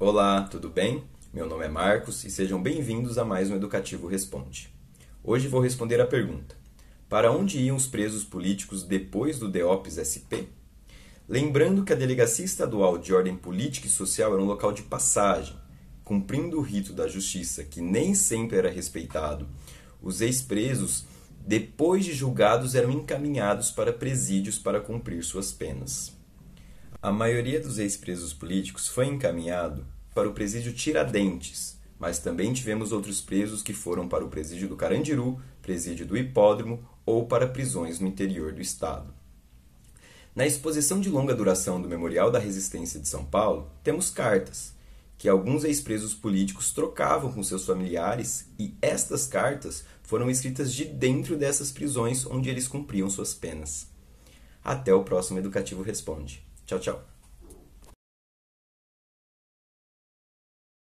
Olá, tudo bem? Meu nome é Marcos e sejam bem-vindos a mais um Educativo Responde. Hoje vou responder a pergunta: Para onde iam os presos políticos depois do DEOPS SP? Lembrando que a Delegacia Estadual de Ordem Política e Social era um local de passagem, cumprindo o rito da justiça que nem sempre era respeitado, os ex-presos, depois de julgados, eram encaminhados para presídios para cumprir suas penas. A maioria dos ex-presos políticos foi encaminhado para o presídio Tiradentes, mas também tivemos outros presos que foram para o presídio do Carandiru, presídio do Hipódromo ou para prisões no interior do estado. Na exposição de longa duração do Memorial da Resistência de São Paulo, temos cartas que alguns ex-presos políticos trocavam com seus familiares e estas cartas foram escritas de dentro dessas prisões onde eles cumpriam suas penas. Até o próximo Educativo Responde. 教教。